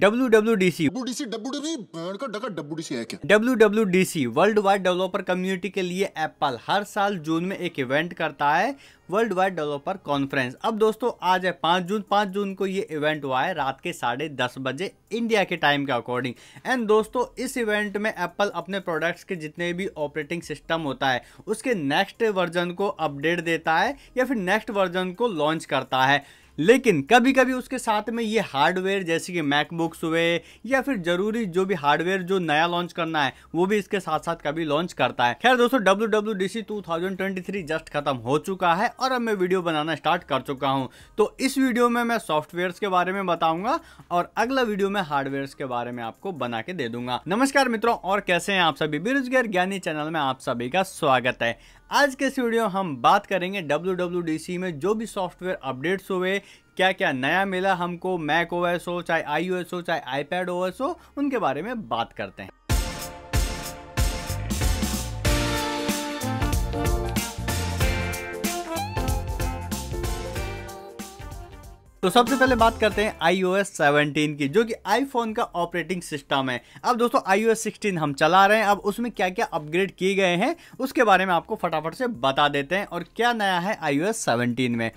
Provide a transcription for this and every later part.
W W D C W W D C world wide developer community के लिए Apple हर साल जून में एक इवेंट करता है वर्ल्ड वाइड डेवलपर कॉन्फ्रेंस अब दोस्तों आज है पाँच जून पाँच जून को ये इवेंट हुआ है रात के साढ़े दस बजे इंडिया के टाइम के अकॉर्डिंग एंड दोस्तों इस इवेंट में एप्पल अपने प्रोडक्ट्स के जितने भी ऑपरेटिंग सिस्टम होता है उसके नेक्स्ट वर्जन को अपडेट देता है या फिर नेक्स्ट वर्जन को लॉन्च करता है लेकिन कभी कभी उसके साथ में ये हार्डवेयर जैसे कि मैकबुक्स हुए या फिर जरूरी जो भी हार्डवेयर जो नया लॉन्च करना है वो भी इसके साथ साथ कभी लॉन्च करता है खैर दोस्तों W W D C two thousand twenty three just खत्म हो चुका है और अब मैं वीडियो बनाना स्टार्ट कर चुका हूँ तो इस वीडियो में मैं सॉफ्टवेयर के बारे में बताऊंगा और अगला वीडियो में हार्डवेयर्स के बारे में आपको बना के दे दूंगा नमस्कार मित्रों और कैसे हैं आप सभी बेरोजगार ज्ञानी चैनल में आप सभी का स्वागत है आज के इस वीडियो हम बात करेंगे डब्ल्यू में जो भी सॉफ्टवेयर अपडेट्स हुए क्या क्या नया मिला हमको मैक ओ हो चाहे आई हो चाहे आईपैड ओ हो उनके बारे में बात करते हैं तो सबसे पहले बात करते हैं iOS 17 की जो कि आईफोन का ऑपरेटिंग सिस्टम है अब दोस्तों iOS 16 हम चला रहे हैं अब उसमें क्या क्या अपग्रेड किए गए हैं उसके बारे में आपको फटाफट से बता देते हैं और क्या नया है iOS 17 में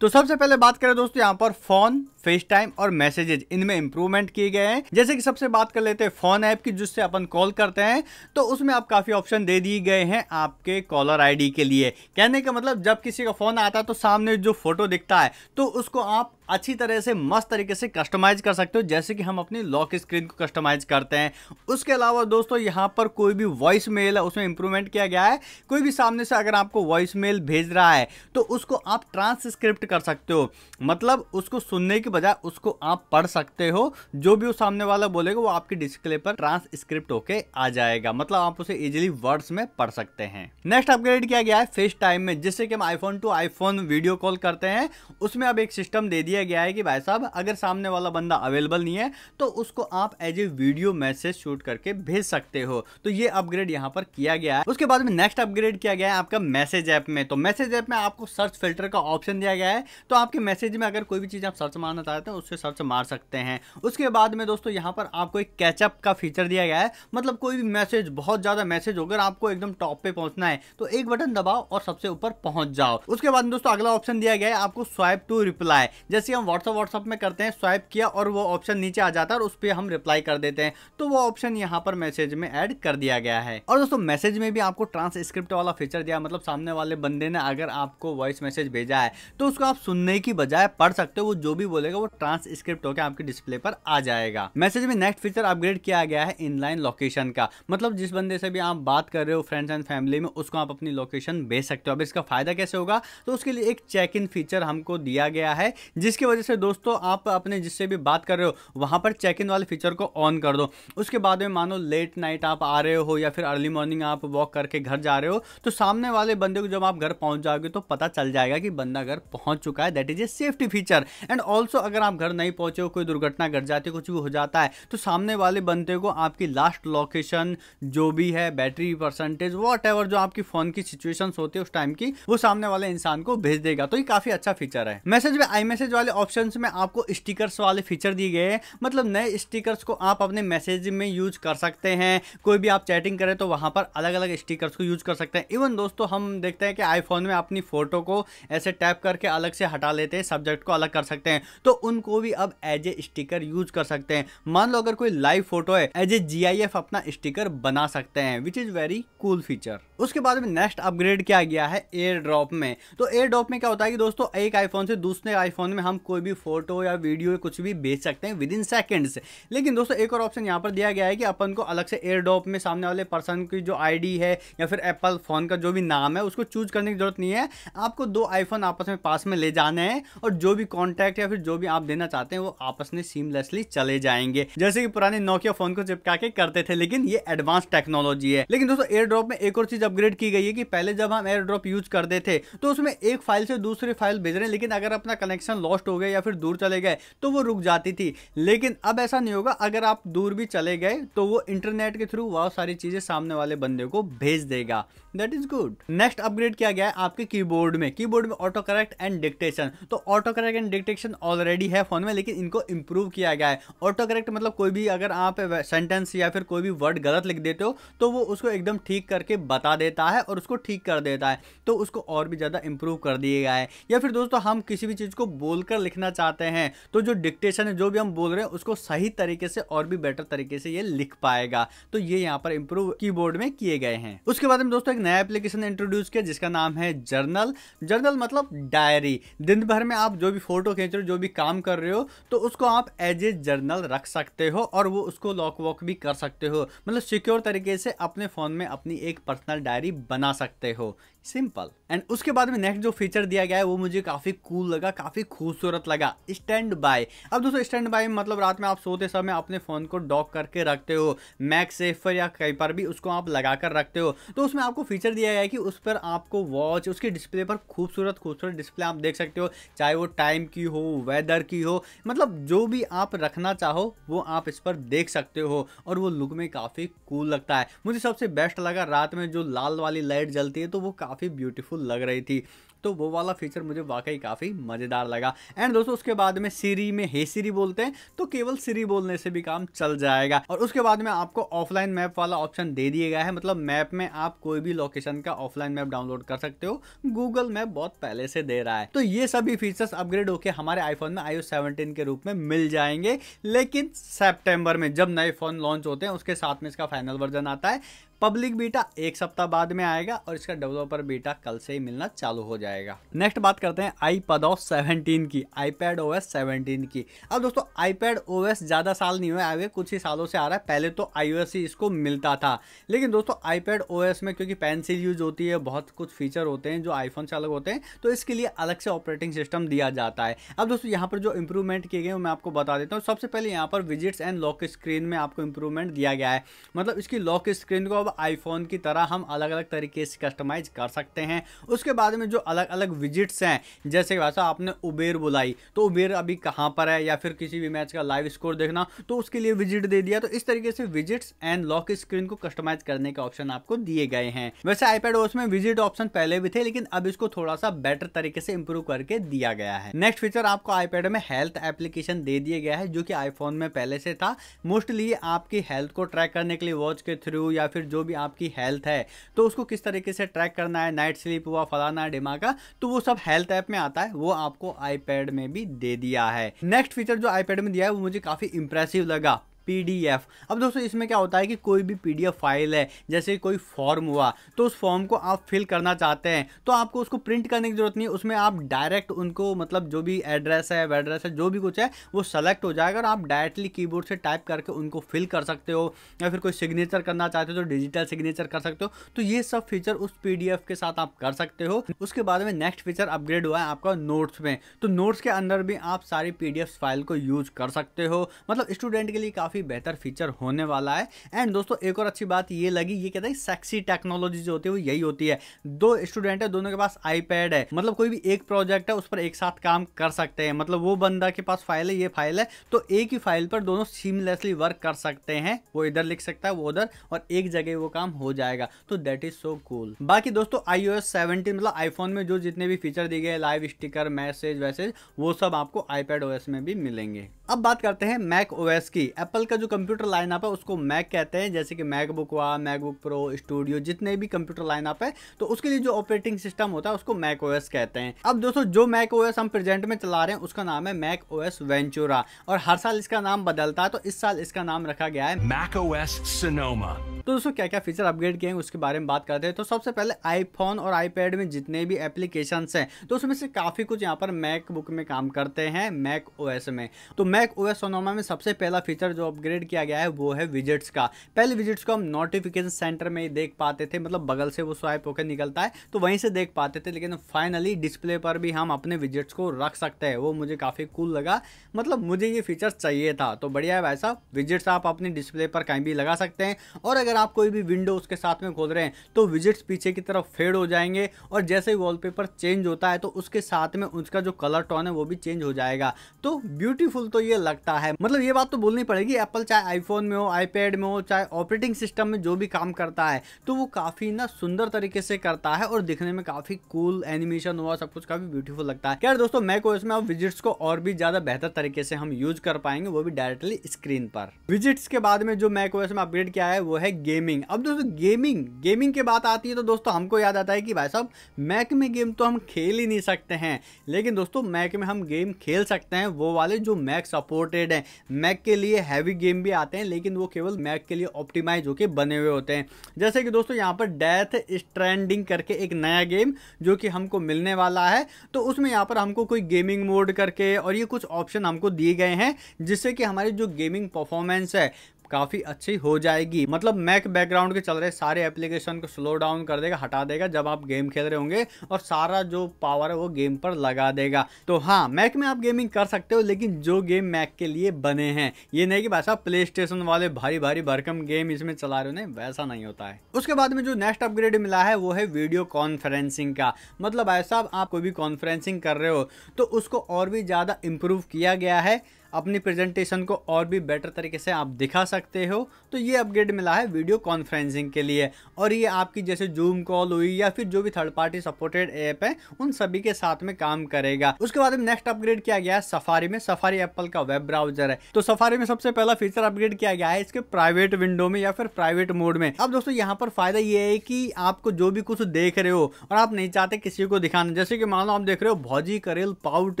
तो सबसे पहले बात करें दोस्तों यहाँ पर फ़ोन फेस टाइम और मैसेजेज इनमें इंप्रूवमेंट किए गए हैं जैसे कि सबसे बात कर लेते हैं फोन ऐप की जिससे अपन कॉल करते हैं तो उसमें आप काफ़ी ऑप्शन दे दिए गए हैं आपके कॉलर आईडी के लिए कहने का मतलब जब किसी का फ़ोन आता है तो सामने जो फोटो दिखता है तो उसको आप अच्छी तरह से मस्त तरीके से कस्टमाइज कर सकते हो जैसे कि हम अपनी लॉक स्क्रीन को कस्टमाइज करते हैं उसके अलावा दोस्तों यहाँ पर कोई भी वॉइस मेल है उसमें इंप्रूवमेंट किया गया है कोई भी सामने से अगर आपको वॉइस मेल भेज रहा है तो उसको आप ट्रांसक्रिप्ट कर सकते हो मतलब उसको सुनने की बजाय उसको आप पढ़ सकते हो जो भी वो सामने वाला बोलेगा वो आपके डिस्प्ले पर ट्रांसक्रिप्ट होके आ जाएगा मतलब आप उसे इजिली वर्ड्स में पढ़ सकते हैं नेक्स्ट अपग्रेड किया गया है फेस टाइम में जिससे कि हम iPhone to iPhone video call करते हैं उसमें अब एक सिस्टम दे दिया गया है कि भाई साहब अगर सामने वाला बंदा अवेलेबल नहीं है तो उसको आप as a video message shoot करके भेज सकते हो तो ये अपग्रेड यहाँ पर किया गया है उसके बाद में नेक्स्ट अपग्रेड किया गया है आपका मैसेज ऐप में तो मैसेज ऐप में आपको सर्च फिल्टर का ऑप्शन दिया गया है तो आपके मैसेज में अगर कोई भी चीज आप सर्च मारना करना चाहते हैं उससे सर्च मार सकते हैं उसके बाद में दोस्तों यहाँ पर आपको एक कैचअप का फीचर दिया गया है मतलब कोई भी मैसेज बहुत ज़्यादा मैसेज होकर आपको एकदम टॉप पे पहुंचना है तो एक बटन दबाओ और सबसे ऊपर पहुंच जाओ उसके बाद दोस्तों अगला ऑप्शन दिया गया है आपको स्वाइप टू रिप्लाई जैसे हम व्हाट्सअप व्हाट्सअप में करते हैं स्वाइप किया और वो ऑप्शन नीचे आ जाता है और उस पर हम रिप्लाई कर देते हैं तो वो ऑप्शन यहाँ पर मैसेज में एड कर दिया गया है और दोस्तों मैसेज में भी आपको ट्रांसक्रिप्ट वाला फीचर दिया मतलब सामने वाले बंदे ने अगर आपको वॉइस मैसेज भेजा है तो उसको आप सुनने की बजाय पढ़ सकते हो वो जो भी बोले करेगा वो ट्रांसक्रिप्ट होकर आपके डिस्प्ले पर आ जाएगा मैसेज में नेक्स्ट फीचर अपग्रेड किया गया है इनलाइन लोकेशन का मतलब जिस बंदे से भी आप बात कर रहे हो फ्रेंड्स एंड फैमिली में उसको आप अपनी लोकेशन भेज सकते हो अब इसका फायदा कैसे होगा तो उसके लिए एक चेक इन फीचर हमको दिया गया है जिसकी वजह से दोस्तों आप अपने जिससे भी बात कर रहे हो वहां पर चेक इन वाले फीचर को ऑन कर दो उसके बाद में मानो लेट नाइट आप आ रहे हो या फिर अर्ली मॉर्निंग आप वॉक करके घर जा रहे हो तो सामने वाले बंदे को जब आप घर पहुंच जाओगे तो पता चल जाएगा कि बंदा घर पहुंच चुका है that is a safety feature and also अगर आप घर नहीं पहुंचे हो कोई दुर्घटना घट जाती है कुछ भी हो जाता है तो सामने वाले बंदे को आपकी लास्ट लोकेशन जो भी है बैटरी परसेंटेज वॉट जो आपकी फ़ोन की सिचुएशन होती है उस टाइम की वो सामने वाले इंसान को भेज देगा तो ये काफ़ी अच्छा फीचर है मैसेज में आई मैसेज वाले ऑप्शन में आपको स्टिकर्स वाले फीचर दिए गए मतलब नए स्टिकर्स को आप अपने मैसेज में यूज कर सकते हैं कोई भी आप चैटिंग करें तो वहां पर अलग अलग स्टिकर्स को यूज कर सकते हैं इवन दोस्तों हम देखते हैं कि आईफोन में अपनी फ़ोटो को ऐसे टैप करके अलग से हटा लेते हैं सब्जेक्ट को अलग कर सकते हैं तो तो उनको भी अब एज ए स्टिकर यूज कर सकते हैं मान लो अगर कोई लाइव फोटो है एज ए जी अपना स्टिकर बना सकते हैं which is very cool feature उसके बाद में नेक्स्ट अपग्रेड किया गया है एयर ड्रॉप में तो एयर ड्रॉप में क्या होता है कि दोस्तों एक आईफोन से दूसरे आईफोन में हम कोई भी फोटो या वीडियो कुछ भी भेज सकते हैं विद इन सेकेंड्स लेकिन दोस्तों एक और ऑप्शन यहाँ पर दिया गया है कि अपन को अलग से एयर ड्रॉप में सामने वाले पर्सन की जो आईडी है या फिर एप्पल फोन का जो भी नाम है उसको चूज करने की जरूरत नहीं है आपको दो आईफोन आपस में पास में ले जाने हैं और जो भी कॉन्टैक्ट या फिर जो भी आप देना चाहते हैं वो आपस में सीमलेसली चले जाएंगे जैसे कि पुराने नोकिया फोन को चिपका के करते थे लेकिन ये एडवांस टेक्नोलॉजी है लेकिन दोस्तों एयर ड्रॉप में एक और चीज अपग्रेड की गई है कि पहले जब हम एयर ड्रॉप यूज करते थे तो उसमें एक फाइल से दूसरी फाइल भेज रहे हैं लेकिन अगर अपना कनेक्शन लॉस्ट हो गया या फिर दूर चले गए तो वो रुक जाती थी लेकिन अब ऐसा नहीं होगा अगर आप दूर भी चले गए तो वो इंटरनेट के थ्रू वह सारी चीजें सामने वाले बंदे को भेज देगा that is good next upgrade किया गया है आपके कीबोर्ड में कीबोर्ड में ऑटो करेक्ट एंड डिक्टेशन तो auto correct and dictation all already है फ़ोन में लेकिन इनको इम्प्रूव किया गया है ऑटो करेक्ट मतलब कोई भी अगर आप सेंटेंस या फिर कोई भी वर्ड गलत लिख देते हो तो वो उसको एकदम ठीक करके बता देता है और उसको ठीक कर देता है तो उसको और भी ज़्यादा इम्प्रूव कर दिया गया है या फिर दोस्तों हम किसी भी चीज़ को बोलकर लिखना चाहते हैं तो जो डिक्टेशन है जो भी हम बोल रहे हैं उसको सही तरीके से और भी बेटर तरीके से ये लिख पाएगा तो ये यहाँ पर इम्प्रूव की में किए गए हैं उसके बाद में दोस्तों एक नया एप्लीकेशन इंट्रोड्यूस किया जिसका नाम है जर्नल जर्नल मतलब डायरी दिन भर में आप जो भी फोटो खींच रहे हो जो भी काम कर रहे हो तो उसको आप एज ए जर्नल रख सकते हो और वो उसको लॉक वॉक भी कर सकते हो मतलब सिक्योर तरीके से अपने फ़ोन में अपनी एक पर्सनल डायरी बना सकते हो सिंपल एंड उसके बाद में नेक्स्ट जो फीचर दिया गया है वो मुझे काफ़ी कूल cool लगा काफ़ी खूबसूरत लगा स्टैंड बाय अब दोस्तों स्टैंड बाय मतलब रात में आप सोते समय अपने फ़ोन को डॉक करके रखते हो मैक सेफ पर या कहीं पर भी उसको आप लगा कर रखते हो तो उसमें आपको फीचर दिया गया है कि उस पर आपको वॉच उसके डिस्प्ले पर खूबसूरत खूबसूरत डिस्प्ले आप देख सकते हो चाहे वो टाइम की हो वेदर लेदर की हो मतलब जो भी आप रखना चाहो वो आप इस पर देख सकते हो और वो लुक में काफ़ी कूल लगता है मुझे सबसे बेस्ट लगा रात में जो लाल वाली लाइट जलती है तो वो काफ़ी ब्यूटीफुल लग रही थी तो वो वाला फीचर मुझे वाकई काफ़ी मज़ेदार लगा एंड दोस्तों उसके बाद में सीरी में हे सीरी बोलते हैं तो केवल सीरी बोलने से भी काम चल जाएगा और उसके बाद में आपको ऑफलाइन मैप वाला ऑप्शन दे दिया गया है मतलब मैप में आप कोई भी लोकेशन का ऑफलाइन मैप डाउनलोड कर सकते हो गूगल मैप बहुत पहले से दे रहा है तो ये सभी फीचर्स अपग्रेड होकर हमारे आईफोन में आईओ सेवनटीन के रूप में मिल जाएंगे लेकिन सेप्टेम्बर में जब नए फोन लॉन्च होते हैं उसके साथ में इसका फाइनल वर्जन आता है पब्लिक बीटा एक सप्ताह बाद में आएगा और इसका डेवलपर बीटा कल से ही मिलना चालू हो जाएगा नेक्स्ट बात करते हैं आई पद ऑफ सेवनटीन की आईपैड ओ एस सेवनटीन की अब दोस्तों आईपैड ओ एस ज़्यादा साल नहीं हुए आगे कुछ ही सालों से आ रहा है पहले तो आई ही इसको मिलता था लेकिन दोस्तों आईपैड ओ में क्योंकि पेंसिल यूज होती है बहुत कुछ फीचर होते हैं जो आईफोन से अलग होते हैं तो इसके लिए अलग से ऑपरेटिंग सिस्टम दिया जाता है अब दोस्तों यहाँ पर जो इंप्रूवमेंट किए गए मैं आपको बता देता हूँ सबसे पहले यहाँ पर विजिट्स एंड लॉक स्क्रीन में आपको इंप्रूवमेंट दिया गया है मतलब इसकी लॉक स्क्रीन को अब आईफोन की तरह हम अलग अलग तरीके से कस्टमाइज कर सकते हैं उसके बाद में जो अलग अलग विजिट्स हैं जैसे भाई साहब आपने उबेर बुलाई तो उबेर अभी कहाँ पर है या फिर किसी भी मैच का लाइव स्कोर देखना तो उसके लिए विजिट दे दिया तो इस तरीके से विजिट्स एंड लॉक स्क्रीन को कस्टमाइज करने के ऑप्शन आपको दिए गए हैं वैसे आईपैड ओस में विजिट ऑप्शन पहले भी थे लेकिन अब इसको थोड़ा सा बेटर तरीके से इंप्रूव करके दिया गया है नेक्स्ट फीचर आपको आईपैड में हेल्थ एप्लीकेशन दे दिए गया है जो कि आईफोन में पहले से था मोस्टली आपकी हेल्थ को ट्रैक करने के लिए वॉच के थ्रू या फिर जो भी आपकी हेल्थ है तो उसको किस तरीके से ट्रैक करना है नाइट स्लीप हुआ फलाना का तो वो सब हेल्थ ऐप में आता है वो आपको आईपैड में भी दे दिया है नेक्स्ट फीचर जो आईपैड में दिया है वो मुझे काफ़ी इंप्रेसिव लगा पीडीएफ अब दोस्तों इसमें क्या होता है कि कोई भी पीडीएफ फाइल है जैसे कोई फॉर्म हुआ तो उस फॉर्म को आप फिल करना चाहते हैं तो आपको उसको प्रिंट करने की जरूरत नहीं है उसमें आप डायरेक्ट उनको मतलब जो भी एड्रेस है वेड्रेस है जो भी कुछ है वो सेलेक्ट हो जाएगा और आप डायरेक्टली कीबोर्ड से टाइप करके उनको फिल कर सकते हो या फिर कोई सिग्नेचर करना चाहते हो तो डिजिटल सिग्नेचर कर सकते हो तो ये सब फीचर उस पी के साथ आप कर सकते हो उसके बाद में नेक्स्ट फीचर अपग्रेड हुआ है आपका नोट्स में तो नोट्स के अंदर भी आप सारी पी फाइल को यूज कर सकते हो मतलब स्टूडेंट के लिए काफ़ी काफ़ी बेहतर फीचर होने वाला है एंड दोस्तों एक और अच्छी बात ये लगी ये कहता है सेक्सी टेक्नोलॉजी जो होती है वो यही होती है दो स्टूडेंट है दोनों के पास आईपैड है मतलब कोई भी एक प्रोजेक्ट है उस पर एक साथ काम कर सकते हैं मतलब वो बंदा के पास फाइल है ये फाइल है तो एक ही फाइल पर दोनों सीमलेसली वर्क कर सकते हैं वो इधर लिख सकता है वो उधर और एक जगह वो काम हो जाएगा तो देट इज सो कूल बाकी दोस्तों आईओ एस मतलब आईफोन में जो जितने भी फीचर दिए गए लाइव स्टिकर मैसेज वैसेज वो सब आपको आईपैड ओएस में भी मिलेंगे अब बात करते हैं मैक ओएस की एप्पल एप्पल का जो कंप्यूटर लाइनअप है उसको मैक कहते हैं जैसे कि मैकबुक हुआ मैकबुक प्रो स्टूडियो जितने भी कंप्यूटर लाइनअप है तो उसके लिए जो ऑपरेटिंग सिस्टम होता है उसको मैक ओएस कहते हैं अब दोस्तों जो मैक ओएस हम प्रेजेंट में चला रहे हैं उसका नाम है मैक ओएस वेंचुरा और हर साल इसका नाम बदलता है तो इस साल इसका नाम रखा गया है मैक ओएस सोनोमा तो दोस्तों क्या क्या फीचर अपग्रेड किए हैं उसके बारे में बात करते हैं तो सबसे पहले आईफोन और आईपैड में जितने भी एप्लीकेशन हैं तो उसमें से काफ़ी कुछ यहाँ पर मैकबुक में काम करते हैं मैक ओएस में तो मैक ओएस सोनोमा में सबसे पहला फीचर जो अपग्रेड किया गया है वो है विजिट्स का पहले विजिट्स को हम नोटिफिकेशन सेंटर में देख पाते थे मतलब बगल से वो स्वाइप होकर निकलता है तो वहीं से देख पाते थे लेकिन फाइनली डिस्प्ले पर भी हम अपने विजिट्स को रख सकते हैं वो मुझे काफ़ी कूल लगा मतलब मुझे ये फीचर चाहिए था तो बढ़िया है वैसा विजिट्स आप अपने डिस्प्ले पर कहीं भी लगा सकते हैं और अगर आप कोई भी विंडो उसके साथ में खोल रहे हैं तो विजिट्स पीछे की तरफ फेड हो जाएंगे और जैसे ही वॉलपेपर चेंज होता है तो उसके साथ में उसका जो कलर टोन है वो भी चेंज हो जाएगा तो ब्यूटीफुल तो ये लगता है मतलब ये बात तो बोलनी पड़ेगी एप्पल चाहे आईफोन में हो आईपैड में हो चाहे ऑपरेटिंग सिस्टम में जो भी काम करता है तो वो काफ़ी ना सुंदर तरीके से करता है और दिखने में काफ़ी कूल एनिमेशन हुआ सब कुछ काफ़ी ब्यूटीफुल लगता है यार दोस्तों मैक ओएस में अब विजिट्स को और भी ज़्यादा बेहतर तरीके से हम यूज कर पाएंगे वो भी डायरेक्टली स्क्रीन पर विजिट्स के बाद में जो मैक ओएस में अपग्रेड किया है वो है गेमिंग अब दोस्तों गेमिंग गेमिंग की बात आती है तो दोस्तों हमको याद आता है कि भाई साहब मैक में गेम तो हम खेल ही नहीं सकते हैं लेकिन दोस्तों मैक में हम गेम खेल सकते हैं वो वाले जो मैक सपोर्टेड है मैक के लिए हैवी फ्री गेम भी आते हैं लेकिन वो केवल मैक के लिए ऑप्टिमाइज होकर बने हुए होते हैं जैसे कि दोस्तों यहाँ पर डेथ स्ट्रैंडिंग करके एक नया गेम जो कि हमको मिलने वाला है तो उसमें यहाँ पर हमको कोई गेमिंग मोड करके और ये कुछ ऑप्शन हमको दिए गए हैं जिससे कि हमारी जो गेमिंग परफॉर्मेंस है काफी अच्छी हो जाएगी मतलब मैक बैकग्राउंड के चल रहे सारे एप्लीकेशन को स्लो डाउन कर देगा हटा देगा जब आप गेम खेल रहे होंगे और सारा जो पावर है वो गेम पर लगा देगा तो हाँ मैक में आप गेमिंग कर सकते हो लेकिन जो गेम मैक के लिए बने हैं ये नहीं कि वैसा प्ले स्टेशन वाले भारी भारी भरकम गेम इसमें चला रहे हो वैसा नहीं होता है उसके बाद में जो नेक्स्ट अपग्रेड मिला है वो है वीडियो कॉन्फ्रेंसिंग का मतलब ऐसा आप कोई भी कॉन्फ्रेंसिंग कर रहे हो तो उसको और भी ज़्यादा इम्प्रूव किया गया है अपनी प्रेजेंटेशन को और भी बेटर तरीके से आप दिखा सकते हो तो ये अपग्रेड मिला है वीडियो कॉन्फ्रेंसिंग के लिए और ये आपकी जैसे जूम कॉल हुई या फिर जो भी थर्ड पार्टी सपोर्टेड ऐप है उन सभी के साथ में काम करेगा उसके बाद नेक्स्ट अपग्रेड किया गया है सफारी में सफारी एप्पल का वेब ब्राउजर है तो सफारी में सबसे पहला फीचर अपग्रेड किया गया है इसके प्राइवेट विंडो में या फिर प्राइवेट मोड में अब दोस्तों यहाँ पर फायदा ये है कि आपको जो भी कुछ देख रहे हो और आप नहीं चाहते किसी को दिखाना जैसे कि मान लो आप देख रहे हो भौजी करेल पाउट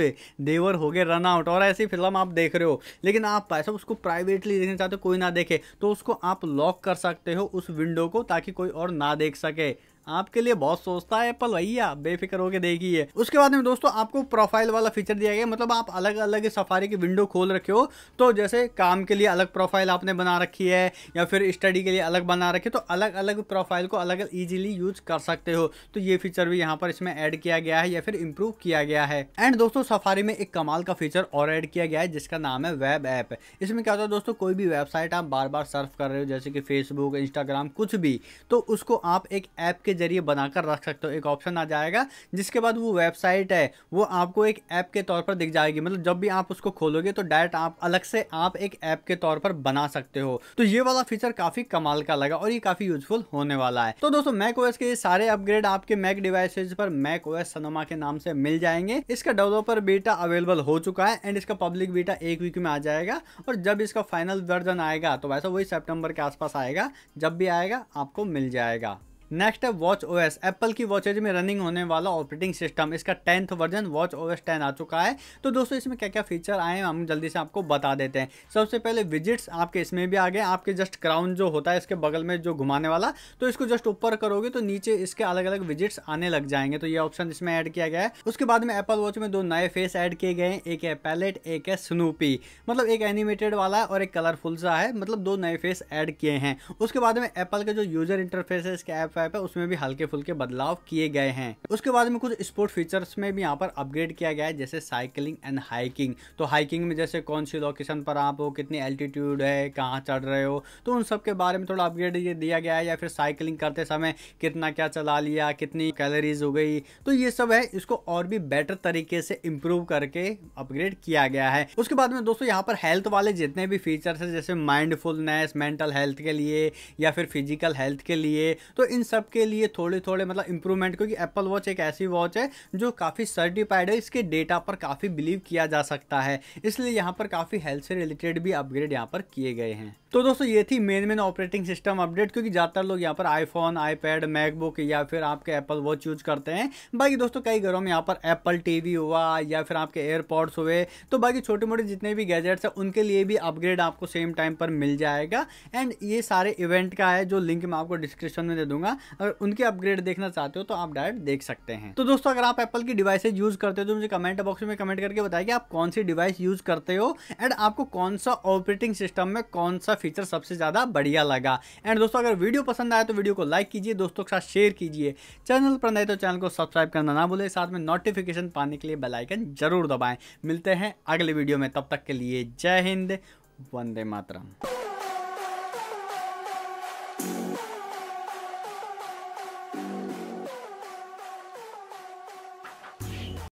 देवर हो गए रन आउट और ऐसी फिल्म आप देख देख रहे हो लेकिन आप भाई साहब उसको प्राइवेटली देखना चाहते हो कोई ना देखे तो उसको आप लॉक कर सकते हो उस विंडो को ताकि कोई और ना देख सके आपके लिए बहुत सोचता है एप्पल भैया बेफिक्र होकर देखिए उसके बाद में दोस्तों आपको प्रोफाइल वाला फीचर दिया गया मतलब आप अलग अलग सफारी की विंडो खोल रखे हो तो जैसे काम के लिए अलग प्रोफाइल आपने बना रखी है या फिर स्टडी के लिए अलग बना रखे तो अलग अलग प्रोफाइल को अलग अलग ईजिली यूज कर सकते हो तो ये फीचर भी यहाँ पर इसमें ऐड किया गया है या फिर इम्प्रूव किया गया है एंड दोस्तों सफारी में एक कमाल का फीचर और ऐड किया गया है जिसका नाम है वेब ऐप इसमें क्या होता है दोस्तों कोई भी वेबसाइट आप बार बार सर्फ कर रहे हो जैसे कि फेसबुक इंस्टाग्राम कुछ भी तो उसको आप एक ऐप के के ज़रिए बनाकर रख सकते हो एक ऑप्शन आ जाएगा जिसके बाद वो वेबसाइट है वो आपको एक ऐप के तौर पर दिख जाएगी मतलब जब भी आप उसको खोलोगे तो डायरेक्ट आप अलग से आप एक ऐप के तौर पर बना सकते हो तो ये वाला फीचर काफ़ी कमाल का लगा और ये काफ़ी यूजफुल होने वाला है तो दोस्तों मैक ओएस के ये सारे अपग्रेड आपके मैक डिवाइसेज पर मैक ओएस सनोमा के नाम से मिल जाएंगे इसका डेवलपर बीटा अवेलेबल हो चुका है एंड इसका पब्लिक बीटा एक वीक में आ जाएगा और जब इसका फाइनल वर्जन आएगा तो वैसा वही सेप्टेम्बर के आसपास आएगा जब भी आएगा आपको मिल जाएगा नेक्स्ट है वॉच एस एप्पल की वॉचेज में रनिंग होने वाला ऑपरेटिंग सिस्टम इसका tenth version watchOS ten आ चुका है तो दोस्तों इसमें क्या क्या फीचर आए हैं हम जल्दी से आपको बता देते हैं सबसे पहले विजिट्स आपके इसमें भी आ गए आपके जस्ट क्राउन जो होता है इसके बगल में जो घुमाने वाला तो इसको जस्ट ऊपर करोगे तो नीचे इसके अलग अलग विजिट्स आने लग जाएंगे तो ये ऑप्शन इसमें ऐड किया गया है उसके बाद में एप्पल वॉच में दो नए फेस ऐड किए गए हैं एक है पैलेट एक है स्नूपी मतलब एक एनिमेटेड वाला है और एक कलरफुल सा है मतलब दो नए फेस ऐड किए हैं उसके बाद में एप्पल का जो यूजर इंटरफेस है इसके ऐप पैप है उसमें भी हल्के फुल्के बदलाव किए गए हैं उसके बाद में कुछ स्पोर्ट फीचर्स में भी यहाँ पर अपग्रेड किया गया है जैसे साइकिलिंग एंड हाइकिंग तो हाइकिंग में जैसे कौन सी लोकेशन पर आप हो कितनी एल्टीट्यूड है कहाँ चढ़ रहे हो तो उन सब के बारे में थोड़ा अपग्रेड दिया गया है या फिर साइकिलिंग करते समय कितना क्या चला लिया कितनी कैलोरीज हो गई तो ये सब है इसको और भी बेटर तरीके से इम्प्रूव करके अपग्रेड किया गया है उसके बाद में दोस्तों यहाँ पर हेल्थ वाले जितने भी फीचर्स है जैसे माइंडफुलनेस मेंटल हेल्थ के लिए या फिर फिजिकल हेल्थ के लिए तो इन सब के लिए थोड़े थोड़े मतलब इंप्रूवमेंट क्योंकि एप्पल वॉच एक ऐसी वॉच है जो काफ़ी सर्टिफाइड है इसके डेटा पर काफ़ी बिलीव किया जा सकता है इसलिए यहाँ पर काफ़ी हेल्थ से रिलेटेड भी अपग्रेड यहाँ पर किए गए हैं तो दोस्तों ये थी main main operating system update क्योंकि ज़्यादातर लोग यहाँ पर आईफोन आईपैड मैकबुक या फिर आपके एप्पल वॉच यूज करते हैं बाकी दोस्तों कई घरों में यहाँ पर एप्पल टीवी हुआ या फिर आपके एयरपॉड्स हुए तो बाकी छोटे मोटे जितने भी गैजेट्स हैं उनके लिए भी अपग्रेड आपको सेम टाइम पर मिल जाएगा एंड ये सारे इवेंट का है जो लिंक मैं आपको डिस्क्रिप्शन में दे दूंगा अगर उनके अपग्रेड देखना चाहते हो तो आप डायरेक्ट देख सकते हैं तो दोस्तों अगर आप एप्पल की डिवाइसेज यूज़ करते हो तो मुझे कमेंट बॉक्स में कमेंट करके बताएगी आप कौन सी डिवाइस यूज़ करते हो एंड आपको कौन सा ऑपरेटिंग सिस्टम में कौन सा फीचर सबसे ज़्यादा बढ़िया लगा एंड दोस्तों अगर वीडियो पसंद आया तो वीडियो को लाइक कीजिए दोस्तों के साथ शेयर कीजिए चैनल पर नए तो चैनल को सब्सक्राइब करना ना भूलें साथ में नोटिफिकेशन पाने के लिए बेलाइकन जरूर दबाएँ मिलते हैं अगले वीडियो में तब तक के लिए जय हिंद वंदे मातरम